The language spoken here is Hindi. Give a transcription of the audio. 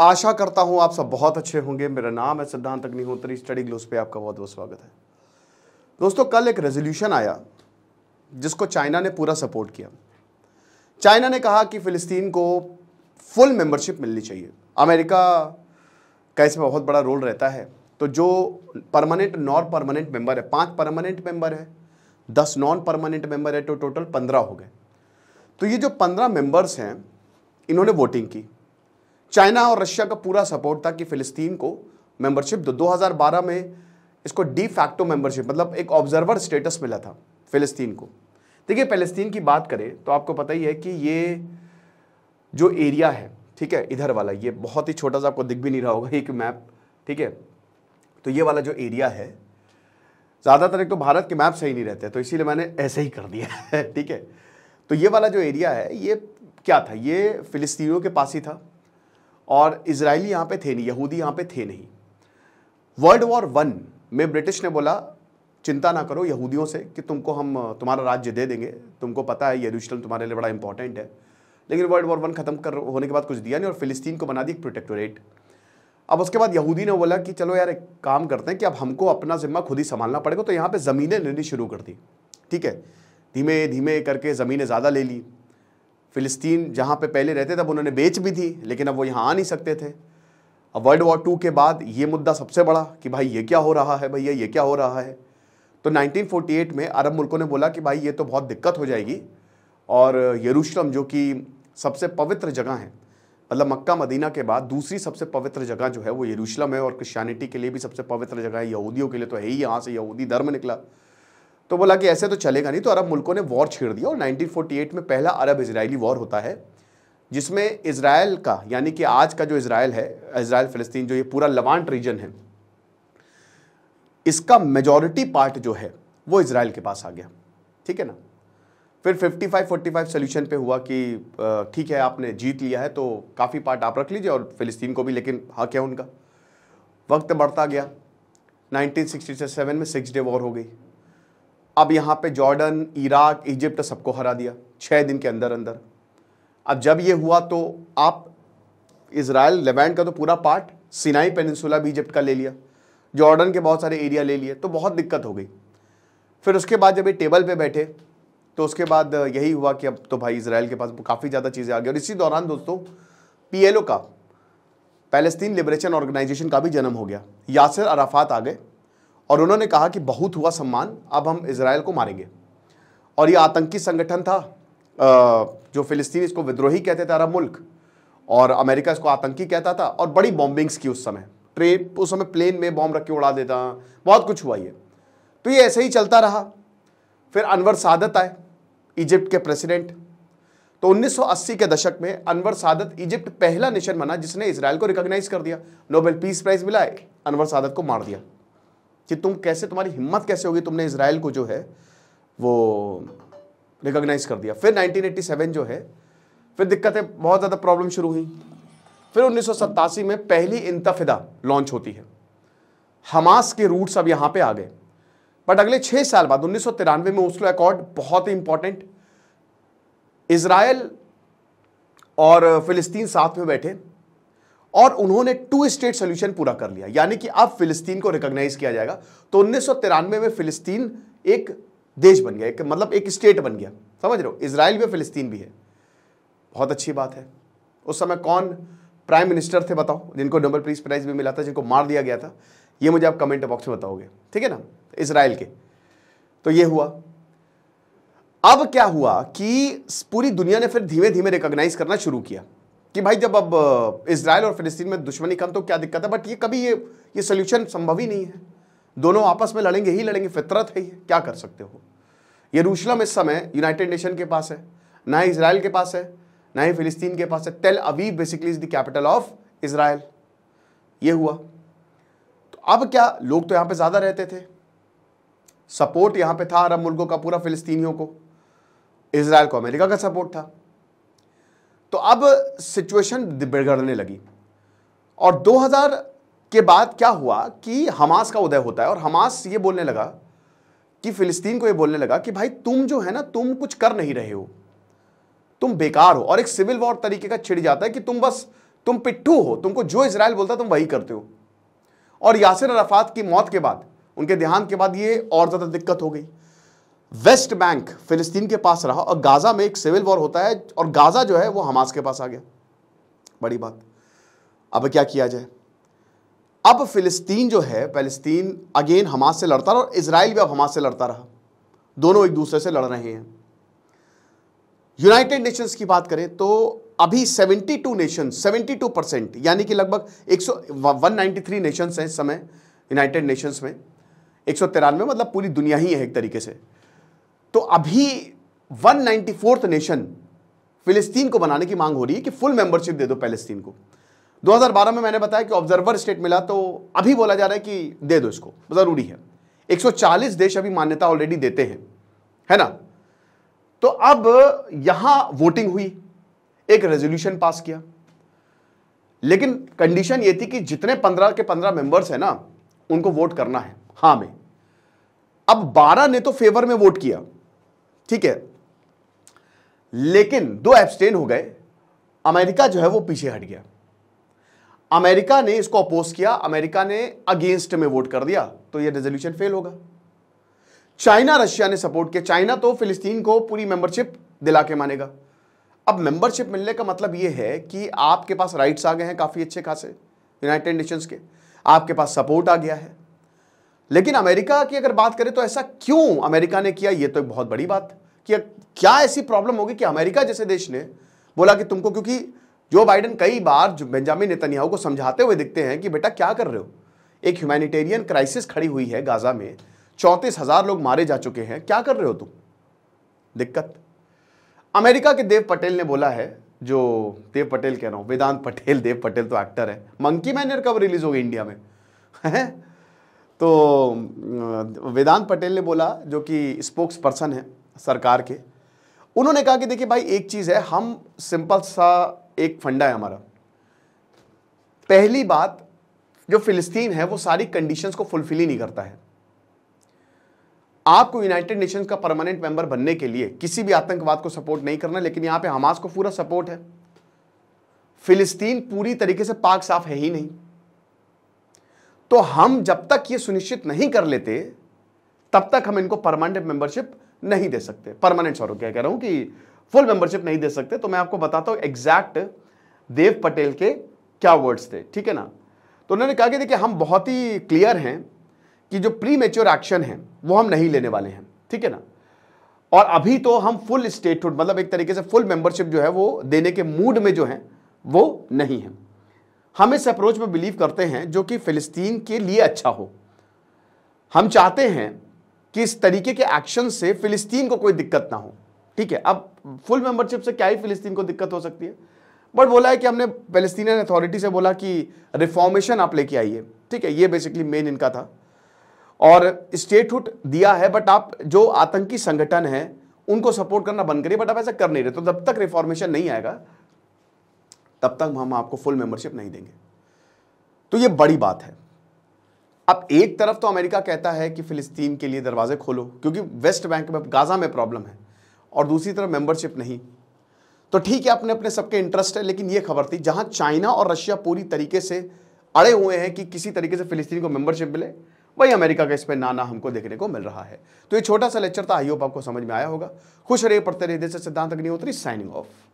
आशा करता हूँ आप सब बहुत अच्छे होंगे मेरा नाम है सिद्धांत अग्निहोत्री स्टडी ग्लोस पे आपका बहुत बहुत स्वागत है दोस्तों कल एक रेजोल्यूशन आया जिसको चाइना ने पूरा सपोर्ट किया चाइना ने कहा कि फ़िलिस्तीन को फुल मेंबरशिप मिलनी चाहिए अमेरिका का इसमें बहुत बड़ा रोल रहता है तो जो परमानेंट नॉन परमानेंट मेंबर है पाँच परमानेंट मेंबर है दस नॉन परमानेंट मेंबर है तो टोटल पंद्रह हो गए तो ये जो पंद्रह मेंबर्स हैं इन्होंने वोटिंग की चाइना और रशिया का पूरा सपोर्ट था कि फ़िलिस्तीन को मेंबरशिप दो 2012 में इसको डी फैक्टो मेंबरशिप मतलब एक ऑब्जर्वर स्टेटस मिला था फ़िलिस्तीन को देखिए फ़लस्तीन की बात करें तो आपको पता ही है कि ये जो एरिया है ठीक है इधर वाला ये बहुत ही छोटा सा आपको दिख भी नहीं रहा होगा एक मैप ठीक है तो ये वाला जो एरिया है ज़्यादातर एक तो भारत के मैप सही नहीं रहते तो इसीलिए मैंने ऐसे ही कर दिया है ठीक है तो ये वाला जो एरिया है ये क्या था ये फ़िलिस्तीनियों के पास ही था और इसराइली यहाँ पे थे नहीं यहूदी यहाँ पे थे नहीं वर्ल्ड वॉर वन में ब्रिटिश ने बोला चिंता ना करो यहूदियों से कि तुमको हम तुम्हारा राज्य दे देंगे तुमको पता है यरूशलम तुम्हारे लिए बड़ा इंपॉर्टेंट है लेकिन वर्ल्ड वॉर वन ख़त्म कर होने के बाद कुछ दिया नहीं और फिलिस्तीन को बना दी एक प्रोटेक्टोरेट अब उसके बाद यहूदी ने बोला कि चलो यार एक काम करते हैं कि अब हमको अपना जिम्मा खुद ही संभालना पड़ेगा तो यहाँ पर ज़मीनें लेनी शुरू कर दी ठीक है धीमे धीमे करके ज़मीनें ज़्यादा ले ली फ़िलिस्तीन जहाँ पे पहले रहते अब उन्होंने बेच भी थी लेकिन अब वो यहाँ आ नहीं सकते थे अब वर्ल्ड वॉर टू के बाद ये मुद्दा सबसे बड़ा कि भाई ये क्या हो रहा है भैया ये क्या हो रहा है तो 1948 में अरब मुल्कों ने बोला कि भाई ये तो बहुत दिक्कत हो जाएगी और यरूशलम जो कि सबसे पवित्र जगह है मतलब मक्का मदीना के बाद दूसरी सबसे पवित्र जगह जो है वो यरूशलम है और क्रिश्चियनिटी के लिए भी सबसे पवित्र जगह है यहूदियों के लिए तो है ही यहाँ से यहूदी धर्म निकला तो बोला कि ऐसे तो चलेगा नहीं तो अरब मुल्कों ने वॉर छेड़ दिया और 1948 में पहला अरब इसराइली वॉर होता है जिसमें इसराइल का यानी कि आज का जो इसराइल है इसराइल फ़लस्तीन जो ये पूरा लवांट रीजन है इसका मेजॉरिटी पार्ट जो है वो इसराइल के पास आ गया ठीक है ना फिर 55 45 सोल्यूशन पे हुआ कि ठीक है आपने जीत लिया है तो काफ़ी पार्ट आप रख लीजिए और फ़िलिस्तीन को भी लेकिन हक हाँ, है उनका वक्त बढ़ता गया 1967 में सिक्स डे वॉर हो गई अब यहाँ पे जॉर्डन इराक इजिप्ट सबको हरा दिया छः दिन के अंदर अंदर अब जब ये हुआ तो आप इसराइल लेबैंड का तो पूरा पार्ट सिनाई पेनसुला भी इजिप्ट का ले लिया जॉर्डन के बहुत सारे एरिया ले लिए तो बहुत दिक्कत हो गई फिर उसके बाद जब ये टेबल पे बैठे तो उसके बाद यही हुआ कि अब तो भाई इसराइल के पास काफ़ी ज़्यादा चीज़ें आ गई और इसी दौरान दोस्तों पीएलओ का पैलेस्तीन लिबरेशन ऑर्गेनाइजेशन का भी जन्म हो गया यासर अराफात आ गए और उन्होंने कहा कि बहुत हुआ सम्मान अब हम इसराइल को मारेंगे और ये आतंकी संगठन था जो फिलिस्तीन इसको विद्रोही कहते थे अरब मुल्क और अमेरिका इसको आतंकी कहता था और बड़ी बॉम्बिंग्स की उस समय ट्रेन उस समय प्लेन में बॉम्ब रख के उड़ा देता बहुत कुछ हुआ ये तो ये ऐसे ही चलता रहा फिर अनवर सादत आए इजिप्ट के प्रेसिडेंट तो 1980 के दशक में अनवर सादत इजिप्ट पहला नेशन बना जिसने इसराइल को रिकॉग्नाइज कर दिया नोबेल पीस प्राइज मिला अनवर सादत को मार दिया कि तुम कैसे तुम्हारी हिम्मत कैसे होगी तुमने इसराइल को जो है वो रिकोगनाइज कर दिया फिर 1987 जो है फिर दिक्कतें बहुत ज़्यादा प्रॉब्लम शुरू हुई फिर उन्नीस में पहली इंतफिदा लॉन्च होती है हमास के रूट्स अब यहाँ पे आ गए बट अगले छः साल बाद उन्नीस में उसका अकॉर्ड बहुत ही इंपॉर्टेंट इसराइल और फिलिस्तीन साथ में बैठे और उन्होंने टू स्टेट सोल्यूशन पूरा कर लिया यानी कि अब फिलिस्तीन को रिकॉग्नाइज किया जाएगा तो उन्नीस में फिलिस्तीन एक देश बन गया एक मतलब एक स्टेट बन गया समझ रहे हो इसराइल में फिलिस्तीन भी है बहुत अच्छी बात है उस समय कौन प्राइम मिनिस्टर थे बताओ जिनको नोबेल पीस प्राइज भी मिला था जिनको मार दिया गया था ये मुझे आप कमेंट बॉक्स में बताओगे ठीक है ना इसराइल के तो ये हुआ अब क्या हुआ कि पूरी दुनिया ने फिर धीमे धीमे रिकॉग्नाइज करना शुरू किया कि भाई जब अब इसराइल और फिलिस्तीन में दुश्मनी कम तो क्या दिक्कत है बट ये कभी ये ये सोल्यूशन संभव ही नहीं है दोनों आपस में लड़ेंगे ही लड़ेंगे फितरत है ये क्या कर सकते हो यरूशलम इस समय यूनाइटेड नेशन के पास है ना ही इसराइल के पास है ना ही फिलिस्तीन के पास है Tel Aviv basically is the capital of Israel ये हुआ तो अब क्या लोग तो यहाँ पर ज़्यादा रहते थे सपोर्ट यहाँ पर था अरब मुल्कों का पूरा फिलिस्तीनियों को इसराइल को अमेरिका का सपोर्ट था तो अब सिचुएशन बिगड़ने लगी और 2000 के बाद क्या हुआ कि हमास का उदय होता है और हमास ये बोलने लगा कि फिलिस्तीन को ये बोलने लगा कि भाई तुम जो है ना तुम कुछ कर नहीं रहे हो तुम बेकार हो और एक सिविल वॉर तरीके का छिड़ जाता है कि तुम बस तुम पिट्ठू हो तुमको जो इसराइल बोलता तुम वही करते हो और यासिर अराफात की मौत के बाद उनके देहांत के बाद ये और ज़्यादा दिक्कत हो गई वेस्ट बैंक फिलिस्तीन के पास रहा और गाज़ा में एक सिविल वॉर होता है और गाज़ा जो है वो हमास के पास आ गया बड़ी बात अब क्या किया जाए अब फिलिस्तीन जो है फिलिस्तीन अगेन हमास से लड़ता रहा और इसराइल भी अब हमास से लड़ता रहा दोनों एक दूसरे से लड़ रहे हैं यूनाइटेड नेशंस की बात करें तो अभी 72 नेशन 72 परसेंट यानी कि लगभग 100 193 नेशंस हैं इस समय यूनाइटेड नेशंस में एक मतलब पूरी दुनिया ही है एक तरीके से तो अभी वन नाइन्टी फोर्थ नेशन फिलिस्तीन को बनाने की मांग हो रही है कि फुल मेंबरशिप दे दो फिलिस्तीन को 2012 में मैंने बताया कि ऑब्जर्वर स्टेट मिला तो अभी बोला जा रहा है कि दे दो इसको ज़रूरी है 140 देश अभी मान्यता ऑलरेडी देते हैं है ना तो अब यहां वोटिंग हुई एक रेजोल्यूशन पास किया लेकिन कंडीशन ये थी कि जितने 15 के 15 मेंबर्स हैं ना उनको वोट करना है हाँ में अब 12 ने तो फेवर में वोट किया ठीक है लेकिन दो एब्सटेन हो गए अमेरिका जो है वो पीछे हट गया अमेरिका ने इसको अपोज किया अमेरिका ने अगेंस्ट में वोट कर दिया तो ये रेजोल्यूशन फेल होगा चाइना रशिया ने सपोर्ट किया चाइना तो फिलिस्तीन को पूरी मेंबरशिप दिला के मानेगा अब मेंबरशिप मिलने का मतलब ये है कि आपके पास राइट्स आ गए हैं काफ़ी अच्छे खासे यूनाइटेड नेशंस के आपके पास सपोर्ट आ गया है लेकिन अमेरिका की अगर बात करें तो ऐसा क्यों अमेरिका ने किया ये तो एक बहुत बड़ी बात कि क्या ऐसी प्रॉब्लम होगी कि अमेरिका जैसे देश ने बोला कि तुमको क्योंकि जो बाइडन कई बार बेंजामिन नेतन्याहु को समझाते हुए दिखते हैं कि बेटा क्या कर रहे हो एक ह्यूमैनिटेरियन क्राइसिस खड़ी हुई है गाजा में चौंतीस हजार लोग मारे जा चुके हैं क्या कर रहे हो तुम दिक्कत अमेरिका के देव पटेल ने बोला है जो देव पटेल कह रहा हूँ वेदांत पटेल देव पटेल तो एक्टर है मंकी मैन कब रिलीज हो गई इंडिया में है तो वेदांत पटेल ने बोला जो कि स्पोक्स पर्सन है सरकार के उन्होंने कहा कि देखिए भाई एक चीज़ है हम सिंपल सा एक फंडा है हमारा पहली बात जो फिलिस्तीन है वो सारी कंडीशंस को फुलफिल ही नहीं करता है आपको यूनाइटेड नेशंस का परमानेंट मेंबर बनने के लिए किसी भी आतंकवाद को सपोर्ट नहीं करना लेकिन यहां पे हमास को पूरा सपोर्ट है फिलिस्तीन पूरी तरीके से पाक साफ है ही नहीं तो हम जब तक ये सुनिश्चित नहीं कर लेते तब तक हम इनको परमानेंट मेंबरशिप नहीं दे सकते परमानेंट सॉरी क्या कह रहा हूं कि फुल मेंबरशिप नहीं दे सकते तो मैं आपको बताता हूं एग्जैक्ट देव पटेल के क्या वर्ड्स थे ठीक है ना तो उन्होंने कहा कि देखिए हम बहुत ही क्लियर हैं कि जो प्री मेच्योर एक्शन है वो हम नहीं लेने वाले हैं ठीक है ना और अभी तो हम फुल स्टेटहुड मतलब एक तरीके से फुल मेंबरशिप जो है वो देने के मूड में जो है वो नहीं है हम इस अप्रोच में बिलीव करते हैं जो कि फ़िलिस्तीन के लिए अच्छा हो हम चाहते हैं कि इस तरीके के एक्शन से फ़िलिस्तीन को कोई दिक्कत ना हो ठीक है अब फुल मेंबरशिप से क्या ही फ़िलिस्तीन को दिक्कत हो सकती है बट बोला है कि हमने फिलिस्तीन अथॉरिटी से बोला कि रिफॉर्मेशन आप लेके आइए ठीक है ये बेसिकली मेन इनका था और स्टेटहुड दिया है बट आप जो आतंकी संगठन है उनको सपोर्ट करना बंद करिए बट आप ऐसा कर नहीं रहे तो जब तक रिफॉर्मेशन नहीं आएगा तब तक हम आपको फुल मेंबरशिप नहीं देंगे तो ये बड़ी बात है अब एक तरफ तो अमेरिका कहता है कि फ़िलिस्तीन के लिए दरवाजे खोलो क्योंकि वेस्ट बैंक में गाज़ा में प्रॉब्लम है और दूसरी तरफ मेंबरशिप नहीं तो ठीक है अपने अपने सबके इंटरेस्ट है लेकिन यह खबर थी जहां चाइना और रशिया पूरी तरीके से अड़े हुए हैं कि किसी तरीके से फ़िलिस्तीन को मेंबरशिप मिले वही अमेरिका का इस पर नाना हमको देखने को मिल रहा है तो ये छोटा सा लेक्चर था आई होप आपको समझ में आया होगा खुश रहिए पढ़ते रहिए जैसे सिद्धांत अग्निहोत्री साइनिंग ऑफ